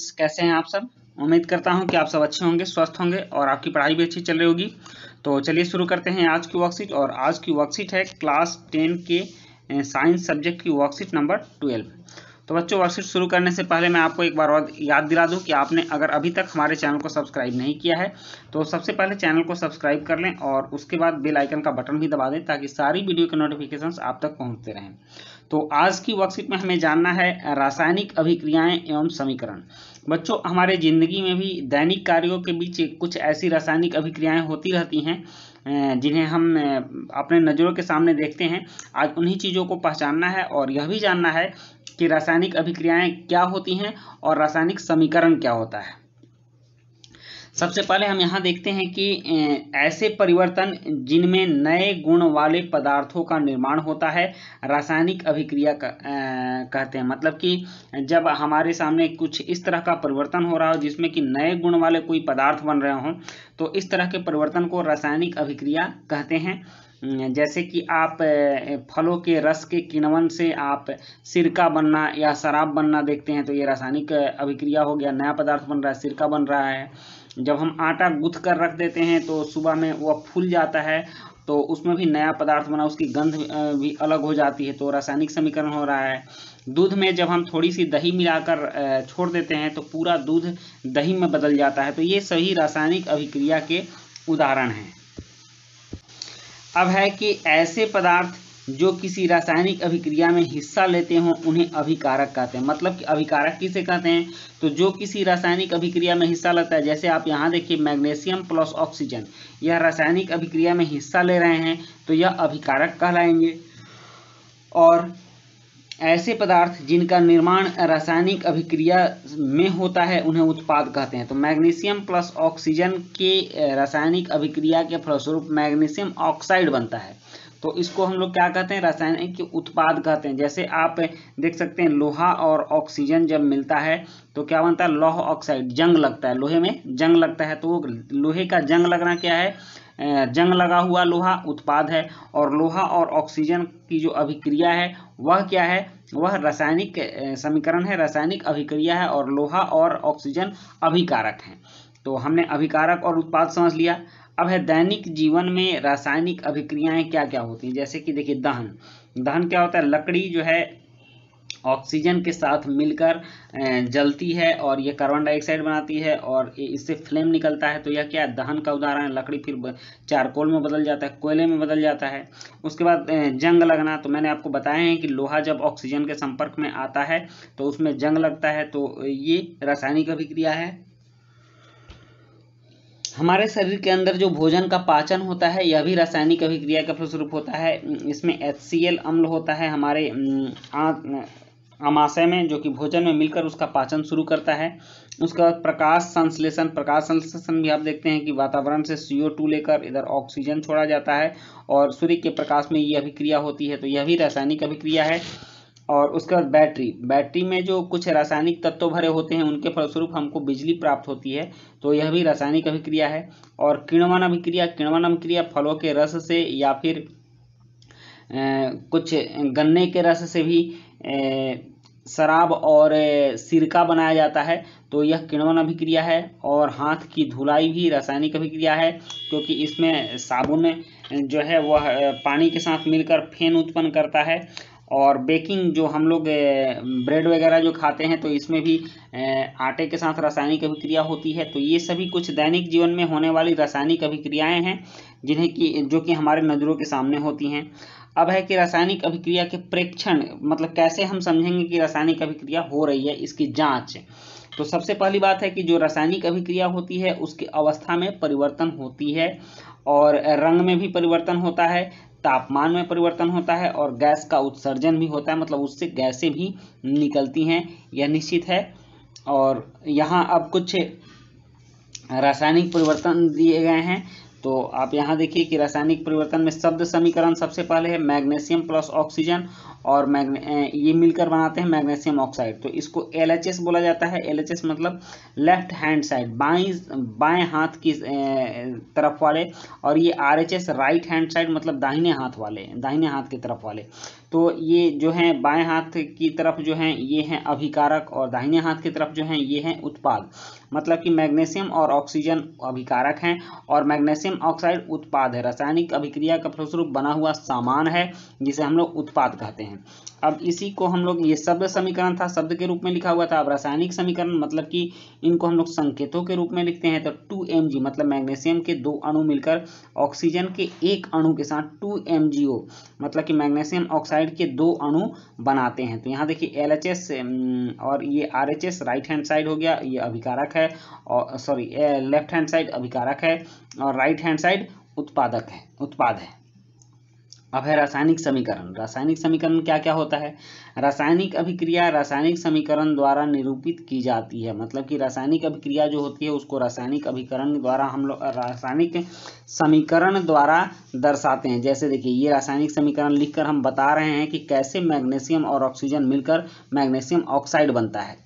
students कैसे हैं आप सब उम्मीद करता हूं कि आप सब अच्छे होंगे स्वस्थ होंगे और आपकी पढ़ाई भी अच्छी चल रही होगी तो चलिए शुरू करते हैं आज की वर्कशीट और आज की वर्कशीट है क्लास टेन के साइंस सब्जेक्ट की वर्कशीट नंबर ट्वेल्व तो बच्चों वर्कशीट शुरू करने से पहले मैं आपको एक बार और याद दिला दूं कि आपने अगर अभी तक हमारे चैनल को सब्सक्राइब नहीं किया है तो सबसे पहले चैनल को सब्सक्राइब कर लें और उसके बाद बेल आइकन का बटन भी दबा दें ताकि सारी वीडियो के नोटिफिकेशंस आप तक पहुंचते रहें तो आज की वर्कशीट में हमें जानना है रासायनिक अभिक्रियाएँ एवं समीकरण बच्चों हमारे ज़िंदगी में भी दैनिक कार्यों के बीच कुछ ऐसी रासायनिक अभिक्रियाएँ होती रहती हैं अं, जिन्हें हम अं, अपने नज़रों के सामने देखते हैं आज उन्हीं चीज़ों को पहचानना है और यह भी जानना है कि रासायनिक अभिक्रियाएं क्या होती हैं और रासायनिक समीकरण क्या होता है सबसे पहले हम यहाँ देखते हैं कि ऐसे परिवर्तन जिनमें नए गुण वाले पदार्थों का निर्माण होता है रासायनिक अभिक्रिया कहते हैं मतलब कि जब हमारे सामने कुछ इस तरह का परिवर्तन हो रहा हो जिसमें कि नए गुण वाले कोई पदार्थ बन रहे हों तो इस तरह के परिवर्तन को रासायनिक अभिक्रिया कहते हैं जैसे कि आप फलों के रस के किनवन से आप सिरका बनना या शराब बनना देखते हैं तो ये रासायनिक अभिक्रिया हो गया नया पदार्थ बन रहा है सिरका बन रहा है जब हम आटा गुथ कर रख देते हैं तो सुबह में वह फूल जाता है तो उसमें भी नया पदार्थ बना उसकी गंध भी अलग हो जाती है तो रासायनिक समीकरण हो रहा है दूध में जब हम थोड़ी सी दही मिलाकर छोड़ देते हैं तो पूरा दूध दही में बदल जाता है तो ये सभी रासायनिक अभिक्रिया के उदाहरण हैं अब है कि ऐसे पदार्थ जो किसी रासायनिक अभिक्रिया में हिस्सा लेते हों उन्हें अभिकारक कहते हैं मतलब कि अभिकारक किसे कहते हैं तो जो किसी रासायनिक अभिक्रिया में हिस्सा लेता है जैसे आप यहाँ देखिए मैग्नेशियम प्लस ऑक्सीजन यह रासायनिक अभिक्रिया में हिस्सा ले रहे हैं तो यह अभिकारक कहलाएंगे और ऐसे पदार्थ जिनका निर्माण रासायनिक अभिक्रिया में होता है उन्हें उत्पाद कहते हैं तो मैग्नीशियम प्लस ऑक्सीजन के रासायनिक अभिक्रिया के फलस्वरूप मैग्नीशियम ऑक्साइड बनता है तो इसको हम लोग क्या कहते हैं रासायनिक उत्पाद कहते हैं जैसे आप देख सकते हैं लोहा और ऑक्सीजन जब मिलता है तो क्या बनता है लोह ऑक्साइड जंग लगता है लोहे में जंग लगता है तो वो लोहे का जंग लगना क्या है जंग लगा हुआ लोहा उत्पाद है और लोहा और ऑक्सीजन की जो अभिक्रिया है वह क्या है वह रासायनिक समीकरण है रासायनिक अभिक्रिया है और लोहा और ऑक्सीजन अभिकारक हैं तो हमने अभिकारक और उत्पाद समझ लिया अब है दैनिक जीवन में रासायनिक अभिक्रियाएं क्या क्या होती हैं जैसे कि देखिए दहन दहन क्या होता है लकड़ी जो है ऑक्सीजन के साथ मिलकर जलती है और यह कार्बन डाइऑक्साइड बनाती है और इससे फ्लेम निकलता है तो यह क्या दहन का उदाहरण है लकड़ी फिर चारकोल में बदल जाता है कोयले में बदल जाता है उसके बाद जंग लगना तो मैंने आपको बताया है कि लोहा जब ऑक्सीजन के संपर्क में आता है तो उसमें जंग लगता है तो ये रासायनिक अभिक्रिया है हमारे शरीर के अंदर जो भोजन का पाचन होता है यह भी रासायनिक अभिक्रिया का फलस्वरूप होता है इसमें एच अम्ल होता है हमारे आँख आमाशय में जो कि भोजन में मिलकर उसका पाचन शुरू करता है उसके बाद प्रकाश संश्लेषण प्रकाश संश्लेषण भी आप देखते हैं कि वातावरण से सी टू लेकर इधर ऑक्सीजन छोड़ा जाता है और सूर्य के प्रकाश में यह अभिक्रिया होती है तो यह भी रासायनिक अभिक्रिया है और उसके बाद बैटरी बैटरी में जो कुछ रासायनिक तत्व भरे होते हैं उनके फलस्वरूप हमको बिजली प्राप्त होती है तो यह भी रासायनिक अभिक्रिया है और किणवन अभिक्रिया किणवन अभिक्रिया फलों के रस से या फिर ए, कुछ गन्ने के रस से भी शराब और सिरका बनाया जाता है तो यह किण्वन अभिक्रिया है और हाथ की धुलाई भी रासायनिक अभिक्रिया है क्योंकि इसमें साबुन जो है वह पानी के साथ मिलकर फेन उत्पन्न करता है और बेकिंग जो हम लोग ब्रेड वगैरह जो खाते हैं तो इसमें भी आटे के साथ रासायनिक अभिक्रिया होती है तो ये सभी कुछ दैनिक जीवन में होने वाली रासायनिक अभिक्रियाएँ हैं जिन्हें कि जो कि हमारे नज़रों के सामने होती हैं अब है कि रासायनिक अभिक्रिया के प्रेक्षण मतलब कैसे हम समझेंगे कि रासायनिक अभिक्रिया हो रही है इसकी जांच तो सबसे पहली बात है कि जो रासायनिक अभिक्रिया होती है उसकी अवस्था में परिवर्तन होती है और रंग में भी परिवर्तन होता है तापमान में परिवर्तन होता है और गैस का उत्सर्जन भी होता है मतलब उससे गैसें भी निकलती हैं यह निश्चित है और यहाँ अब कुछ रासायनिक परिवर्तन दिए गए हैं तो आप यहाँ देखिए कि रासायनिक परिवर्तन में शब्द समीकरण सबसे पहले है मैग्नेशियम प्लस ऑक्सीजन और ये मिलकर बनाते हैं मैग्नेशियम ऑक्साइड तो इसको एल बोला जाता है एल मतलब लेफ्ट हैंड साइड बाई बाएं हाथ की तरफ वाले और ये आर राइट हैंड साइड मतलब दाहिने हाथ वाले दाहिने हाथ की तरफ वाले तो ये जो है बाएं हाथ की तरफ जो है ये हैं अभिकारक और दाहिने हाथ की तरफ जो है ये हैं उत्पाद मतलब कि मैग्नीशियम और ऑक्सीजन अभिकारक हैं और मैग्नीशियम ऑक्साइड उत्पाद है रासायनिक अभिक्रिया का फलस्वरूप बना हुआ सामान है जिसे हम लोग उत्पाद कहते हैं अब इसी को हम लोग ये शब्द समीकरण था शब्द के रूप में लिखा हुआ था अब रासायनिक समीकरण मतलब कि इनको हम लोग संकेतों के रूप में लिखते हैं तो टू एम जी मतलब मैग्नेशियम के दो अणु मिलकर ऑक्सीजन के एक अणु के साथ टू एम जी ओ मतलब कि मैग्नेशियम ऑक्साइड साइड के दो अणु बनाते हैं तो यहाँ देखिए एल और ये आर राइट हैंड साइड हो गया ये अभिकारक है और सॉरी लेफ्ट हैंड साइड अभिकारक है और राइट हैंड साइड उत्पादक है उत्पाद है अब है रासायनिक समीकरण रासायनिक समीकरण क्या क्या होता है रासायनिक अभिक्रिया रासायनिक समीकरण द्वारा निरूपित की जाती है मतलब कि रासायनिक अभिक्रिया जो होती है उसको रासायनिक अभिकरण द्वारा हम लोग रासायनिक समीकरण द्वारा दर्शाते हैं जैसे देखिए ये रासायनिक समीकरण लिखकर हम बता रहे हैं कि कैसे मैग्नेशियम और ऑक्सीजन मिलकर मैग्नेशियम ऑक्साइड बनता है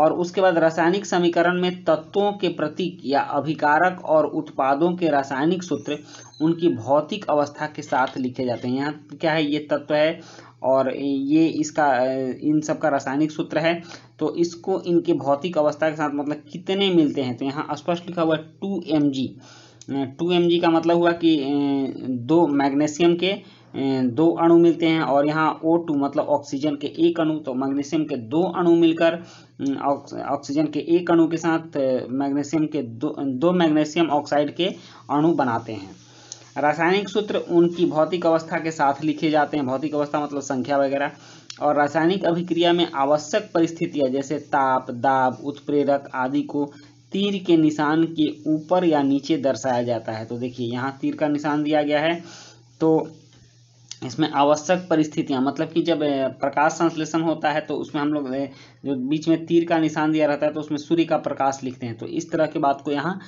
और उसके बाद रासायनिक समीकरण में तत्वों के प्रतीक या अभिकारक और उत्पादों के रासायनिक सूत्र उनकी भौतिक अवस्था के साथ लिखे जाते हैं यहाँ क्या है ये तत्व है और ये इसका इन सब का रासायनिक सूत्र है तो इसको इनके भौतिक अवस्था के साथ मतलब कितने मिलते हैं तो यहाँ स्पष्ट लिखा हुआ है two M G two M G का मतलब हुआ कि दो मैग्नेशियम के दो अणु मिलते हैं और यहाँ ओ टू मतलब ऑक्सीजन के एक अणु तो मैग्नीशियम के दो अणु मिलकर ऑक्सीजन के एक अणु के साथ मैग्नीशियम के दो दो मैग्नीशियम ऑक्साइड के अणु बनाते हैं रासायनिक सूत्र उनकी भौतिक अवस्था के साथ लिखे जाते हैं भौतिक अवस्था मतलब संख्या वगैरह और रासायनिक अभिक्रिया में आवश्यक परिस्थितियां जैसे ताप दाब उत्प्रेरक आदि को तीर के निशान के ऊपर या नीचे दर्शाया जाता है तो देखिए यहाँ तीर का निशान दिया गया है तो इसमें आवश्यक परिस्थितियां मतलब कि जब प्रकाश संश्लेषण होता है तो उसमें हम लोग जो बीच में तीर का निशान दिया रहता है तो उसमें सूर्य का प्रकाश लिखते हैं तो इस तरह की बात को यहाँ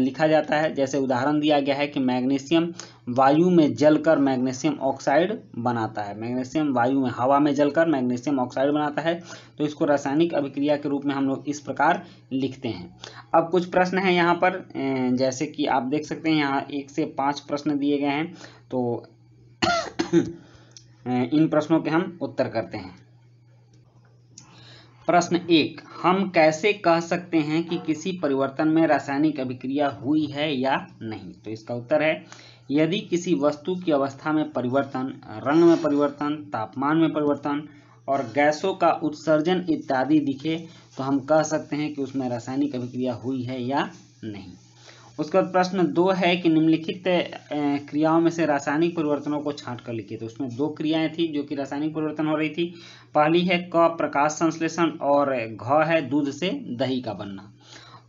लिखा जाता है जैसे उदाहरण दिया गया है कि मैग्नीशियम वायु में जलकर मैग्नीशियम ऑक्साइड बनाता है मैग्नीशियम वायु में हवा में जलकर मैग्नीशियम ऑक्साइड बनाता है तो इसको रासायनिक अभिक्रिया के रूप में हम लोग इस प्रकार लिखते हैं अब कुछ प्रश्न हैं यहाँ पर जैसे कि आप देख सकते हैं यहाँ एक से पाँच प्रश्न दिए गए हैं तो इन प्रश्नों के हम उत्तर करते हैं प्रश्न एक हम कैसे कह सकते हैं कि किसी परिवर्तन में रासायनिक अभिक्रिया हुई है या नहीं तो इसका उत्तर है यदि किसी वस्तु की अवस्था में परिवर्तन रंग में परिवर्तन तापमान में परिवर्तन और गैसों का उत्सर्जन इत्यादि दिखे तो हम कह सकते हैं कि उसमें रासायनिक अभिक्रिया हुई है या नहीं उसके बाद प्रश्न दो है कि निम्नलिखित क्रियाओं में से रासायनिक परिवर्तनों को छांट कर लिखिए तो उसमें दो क्रियाएं थी जो कि रासायनिक परिवर्तन हो रही थी पहली है क प्रकाश संश्लेषण और घ है दूध से दही का बनना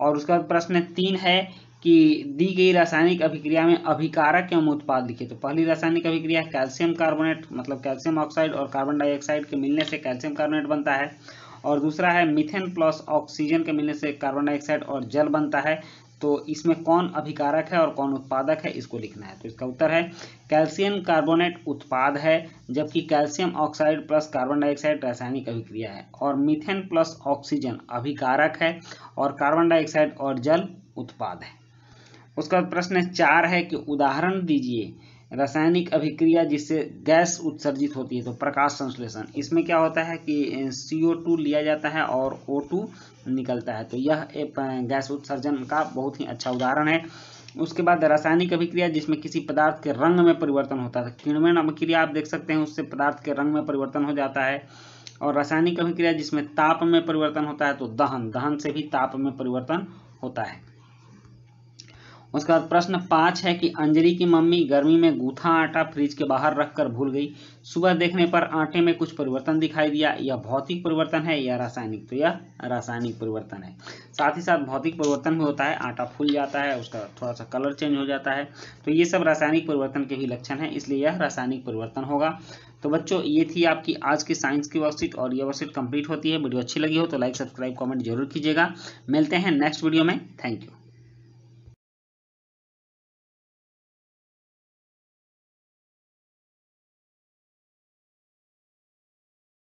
और उसके बाद प्रश्न तीन है कि दी गई रासायनिक अभिक्रिया में अभिकारक एवं उत्पाद लिखिए तो पहली रासायनिक अभिक्रिया कैल्शियम कार्बोनेट मतलब कैल्शियम ऑक्साइड और कार्बन डाइऑक्साइड के मिलने से कैल्शियम कार्बोनेट बनता है और दूसरा है मिथेन प्लस ऑक्सीजन के मिलने से कार्बन डाइऑक्साइड और जल बनता है तो इसमें कौन अभिकारक है और कौन उत्पादक है इसको लिखना है तो इसका उत्तर है कैल्शियम कार्बोनेट उत्पाद है जबकि calcium oxide plus carbon dioxide रासायनिक अभिक्रिया है और मीथेन प्लस ऑक्सीजन अभिकारक है और कार्बन डाइऑक्साइड और जल उत्पाद है उसका प्रश्न चार है कि उदाहरण दीजिए रासायनिक अभिक्रिया जिससे गैस उत्सर्जित होती है तो प्रकाश संश्लेषण इसमें क्या होता है कि टू लिया जाता है और टू निकलता है तो यह गैस उत्सर्जन का बहुत ही अच्छा उदाहरण है उसके बाद रासायनिक अभिक्रिया जिसमें किसी पदार्थ के रंग में परिवर्तन होता है तो किणवन अभिक्रिया आप देख सकते हैं उससे पदार्थ के रंग में परिवर्तन हो जाता है और रासायनिक अभिक्रिया जिसमें ताप में परिवर्तन होता है तो दहन दहन से भी ताप में परिवर्तन होता है उसके बाद प्रश्न पाँच है कि अंजलि की मम्मी गर्मी में गूथा आटा फ्रिज के बाहर रखकर भूल गई सुबह देखने पर आटे में कुछ परिवर्तन दिखाई दिया यह भौतिक परिवर्तन है या रासायनिक तो यह रासायनिक परिवर्तन है साथ ही साथ भौतिक परिवर्तन भी होता है आटा फूल जाता है उसका थोड़ा सा कलर चेंज हो जाता है तो ये सब रासायनिक परिवर्तन के ही लक्षण है इसलिए यह रासायनिक परिवर्तन होगा तो बच्चों ये थी आपकी आज की साइंस की वर्कशीट और ये वर्कशीट कंप्लीट होती है वीडियो अच्छी लगी हो तो लाइक सब्सक्राइब कमेंट जरूर कीजिएगा मिलते हैं नेक्स्ट वीडियो में थैंक यू